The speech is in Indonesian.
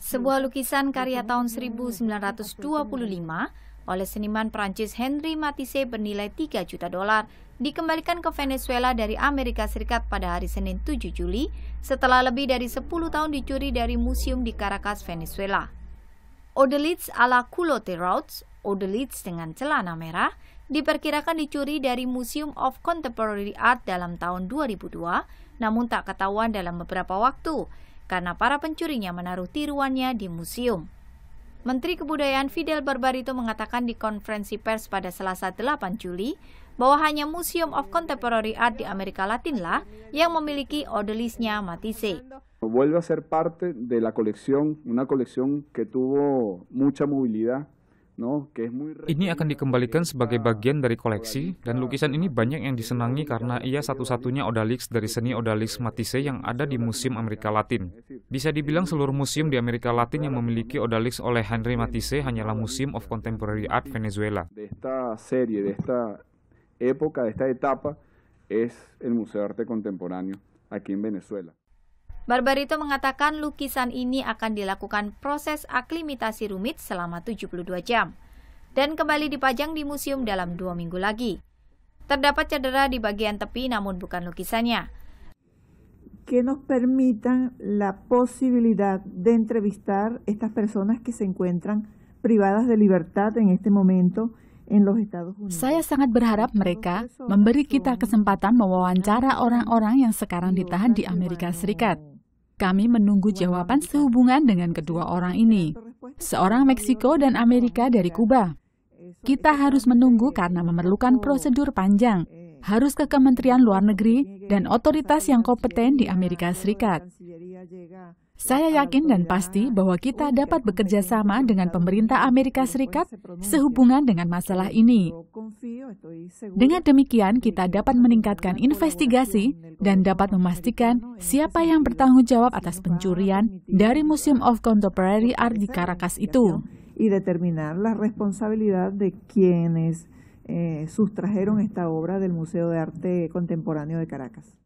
Sebuah lukisan karya tahun 1925 oleh seniman Prancis Henry Matisse bernilai 3 juta dolar dikembalikan ke Venezuela dari Amerika Serikat pada hari Senin 7 Juli setelah lebih dari 10 tahun dicuri dari museum di Caracas, Venezuela. Odelitz ala culotte routes, Odelitz dengan celana merah, diperkirakan dicuri dari Museum of Contemporary Art dalam tahun 2002, namun tak ketahuan dalam beberapa waktu karena para pencurinya menaruh tiruannya di museum. Menteri Kebudayaan Fidel Barbarito mengatakan di konferensi pers pada Selasa 8 Juli bahwa hanya Museum of Contemporary Art di Amerika Latinlah yang memiliki odelisnya Matisse. Vuelve a ser parte de la colección, una colección que tuvo mucha movilidad ini akan dikembalikan sebagai bagian dari koleksi, dan lukisan ini banyak yang disenangi karena ia satu-satunya odalix dari seni odalis matisse yang ada di Museum Amerika Latin. Bisa dibilang seluruh museum di Amerika Latin yang memiliki odalix oleh Henry Matisse hanyalah Museum of Contemporary Art Venezuela. época, de esta etapa, es el Museo de Arte Contemporáneo aquí en Venezuela. Barbarito mengatakan lukisan ini akan dilakukan proses aklimatisasi rumit selama 72 jam dan kembali dipajang di museum dalam dua minggu lagi. Terdapat cedera di bagian tepi namun bukan lukisannya. Que nos permitan la posibilidad de entrevistar estas personas que se encuentran privadas de libertad en este momento saya sangat berharap mereka memberi kita kesempatan mewawancara orang-orang yang sekarang ditahan di Amerika Serikat. Kami menunggu jawaban sehubungan dengan kedua orang ini, seorang Meksiko dan Amerika dari Kuba. Kita harus menunggu karena memerlukan prosedur panjang, harus ke Kementerian Luar Negeri dan otoritas yang kompeten di Amerika Serikat. Saya yakin dan pasti bahwa kita dapat bekerja sama dengan pemerintah Amerika Serikat sehubungan dengan masalah ini. Dengan demikian, kita dapat meningkatkan investigasi dan dapat memastikan siapa yang bertanggung jawab atas pencurian dari Museum of Contemporary Art di Caracas itu. Y determinar la de quienes eh, sustrajeron esta obra del Museo de Arte Contemporáneo de Caracas.